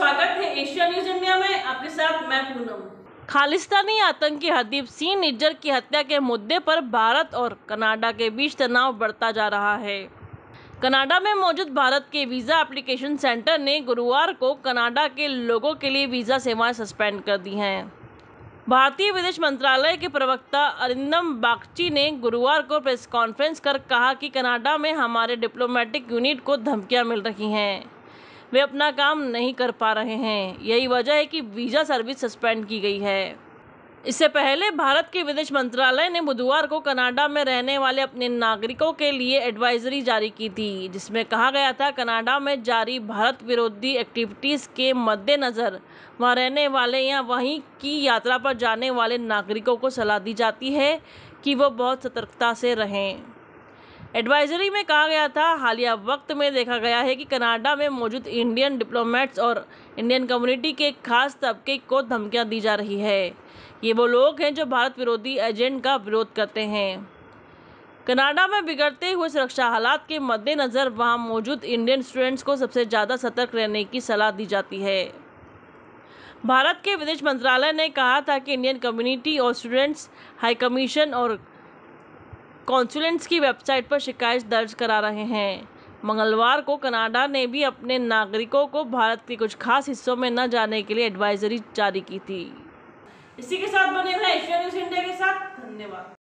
स्वागत है Asia news India में आपके साथ मैं पूनम खालिस्तानी आतंकी हदीप सिंह निज्जर की हत्या के मुद्दे पर भारत और कनाडा के बीच तनाव बढ़ता जा रहा है कनाडा में मौजूद भारत के वीज़ा एप्लीकेशन सेंटर ने गुरुवार को कनाडा के लोगों के लिए वीज़ा सेवाएं सस्पेंड कर दी हैं भारतीय विदेश मंत्रालय के प्रवक्ता अरिंदम बागची ने गुरुवार को प्रेस कॉन्फ्रेंस कर कहा कि कनाडा में हमारे डिप्लोमेटिक यूनिट को धमकियां मिल रही हैं वे अपना काम नहीं कर पा रहे हैं यही वजह है कि वीज़ा सर्विस सस्पेंड की गई है इससे पहले भारत के विदेश मंत्रालय ने बुधवार को कनाडा में रहने वाले अपने नागरिकों के लिए एडवाइजरी जारी की थी जिसमें कहा गया था कनाडा में जारी भारत विरोधी एक्टिविटीज़ के मद्देनज़र वहाँ रहने वाले या वहीं की यात्रा पर जाने वाले नागरिकों को सलाह दी जाती है कि वो बहुत सतर्कता से रहें एडवाइजरी में कहा गया था हालिया वक्त में देखा गया है कि कनाडा में मौजूद इंडियन डिप्लोमेट्स और इंडियन कम्युनिटी के खास तबके को धमकियां दी जा रही है ये वो लोग हैं जो भारत विरोधी एजेंट का विरोध करते हैं कनाडा में बिगड़ते हुए सुरक्षा हालात के मद्देनज़र वहाँ मौजूद इंडियन स्टूडेंट्स को सबसे ज़्यादा सतर्क रहने की सलाह दी जाती है भारत के विदेश मंत्रालय ने कहा था कि इंडियन कम्युनिटी और स्टूडेंट्स हाई कमीशन और कॉन्सुलेट्स की वेबसाइट पर शिकायत दर्ज करा रहे हैं मंगलवार को कनाडा ने भी अपने नागरिकों को भारत के कुछ खास हिस्सों में न जाने के लिए एडवाइजरी जारी की थी इसी के साथ बने रहे एशिया न्यूज इंडिया के साथ धन्यवाद